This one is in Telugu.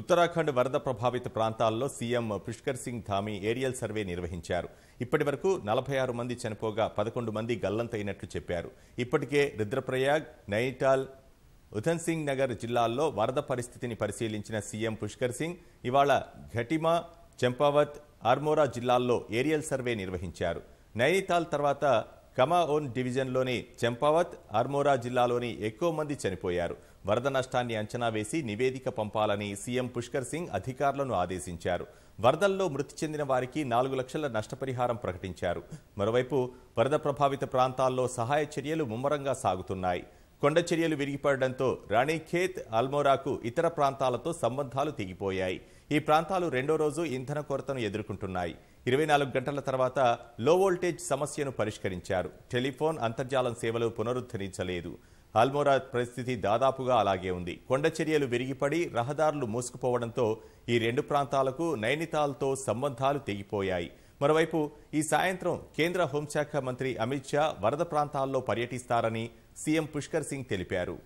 ఉత్తరాఖండ్ వరద ప్రభావిత ప్రాంతాల్లో CM Pushkar Singh Dhami aerial survey నిర్వహించారు ఇప్పటి వరకు మంది చనిపోగా పదకొండు మంది గల్లంతైనట్లు చెప్పారు ఇప్పటికే రుద్రప్రయాగ్ నైనిటాల్ ఉధన్సింగ్ నగర్ జిల్లాల్లో వరద పరిస్థితిని పరిశీలించిన సీఎం పుష్కర్ సింగ్ ఇవాళ ఘటిమా చంపావత్ ఆర్మోరా జిల్లాల్లో ఏరియల్ సర్వే నిర్వహించారు నైనితాల్ తర్వాత కమాఓన్ డివిజన్లోని చెంపావత్ అర్మోరా జిల్లాలోని ఎక్కువ మంది చనిపోయారు వరద నష్టాన్ని అంచనా వేసి నివేదిక పంపాలని సీఎం పుష్కర్ సింగ్ అధికారులను ఆదేశించారు వరదల్లో మృతి చెందిన వారికి నాలుగు లక్షల నష్టపరిహారం ప్రకటించారు మరోవైపు వరద ప్రభావిత ప్రాంతాల్లో సహాయ చర్యలు ముమ్మరంగా సాగుతున్నాయి కొండ చర్యలు విరిగిపడడంతో రాణిఖేత్ అల్మోరాకు ఇతర ప్రాంతాలతో సంబంధాలు తెగిపోయాయి ఈ ప్రాంతాలు రెండో రోజు ఇంధన కొరతను ఎదుర్కొంటున్నాయి ఇరవై నాలుగు గంటల తర్వాత లో వోల్టేజ్ సమస్యను పరిష్కరించారు టెలిఫోన్ అంతర్జాలం సేవలు పునరుద్ధరించలేదు అల్మోరా పరిస్థితి దాదాపుగా అలాగే ఉంది కొండ చర్యలు విరిగిపడి రహదారులు మూసుకుపోవడంతో ఈ రెండు ప్రాంతాలకు నైనితాల్తో సంబంధాలు తెగిపోయాయి మరోవైపు ఈ సాయంత్రం కేంద్ర హోంశాఖ మంత్రి అమిత్ షా వరద ప్రాంతాల్లో పర్యటిస్తారని సీఎం పుష్కర్ సింగ్ తెలిపారు